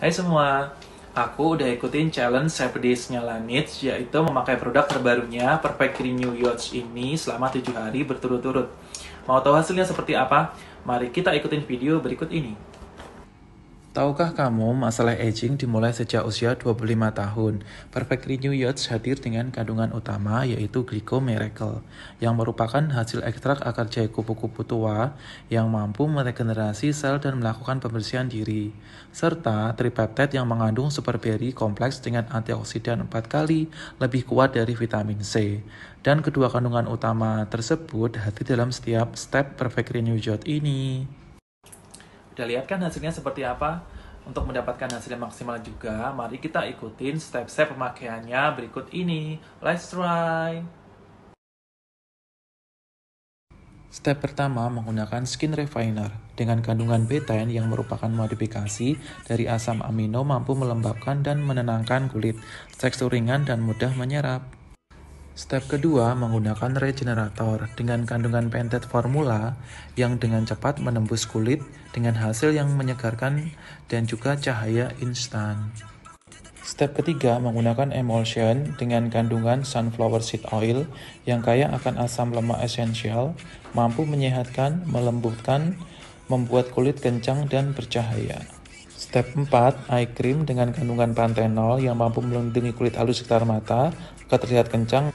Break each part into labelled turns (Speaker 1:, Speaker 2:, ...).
Speaker 1: Hai semua, aku udah ikutin challenge 7 days-nya lanit, yaitu memakai produk terbarunya Perfect Renew Yacht ini selama 7 hari berturut-turut. Mau tahu hasilnya seperti apa? Mari kita ikutin video berikut ini. Tahukah kamu masalah aging dimulai sejak usia 25 tahun? Perfect Renew Yachts hadir dengan kandungan utama yaitu Glico Miracle yang merupakan hasil ekstrak akar jahe kupu-kupu tua yang mampu meregenerasi sel dan melakukan pembersihan diri serta tripeptide yang mengandung superberry kompleks dengan antioksidan 4 kali lebih kuat dari vitamin C dan kedua kandungan utama tersebut hadir dalam setiap step Perfect Renew Yacht ini. Kita lihat kan hasilnya seperti apa. Untuk mendapatkan hasil yang maksimal juga, mari kita ikutin step-step pemakaiannya berikut ini. Let's try! Step pertama menggunakan skin refiner dengan kandungan betaine yang merupakan modifikasi dari asam amino mampu melembabkan dan menenangkan kulit, tekstur ringan dan mudah menyerap. Step kedua menggunakan regenerator dengan kandungan pentet formula yang dengan cepat menembus kulit dengan hasil yang menyegarkan dan juga cahaya instan. Step ketiga menggunakan emulsion dengan kandungan sunflower seed oil yang kaya akan asam lemak esensial, mampu menyehatkan, melembutkan, membuat kulit kencang dan bercahaya. Step 4, eye cream dengan kandungan pantenol yang mampu melindungi kulit halus sekitar mata, terlihat kencang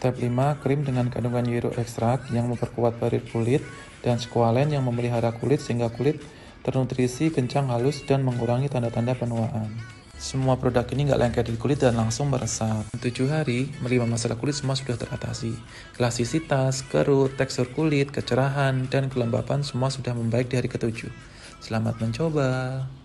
Speaker 1: Step 5, krim dengan kandungan yero ekstrak yang memperkuat barir kulit dan squalen yang memelihara kulit sehingga kulit ternutrisi, kencang, halus, dan mengurangi tanda-tanda penuaan. Semua produk ini nggak lengket di kulit dan langsung meresap. 7 hari, melima masalah kulit semua sudah teratasi. Klasisitas, kerut, tekstur kulit, kecerahan, dan kelembapan semua sudah membaik di hari ketujuh. Selamat mencoba!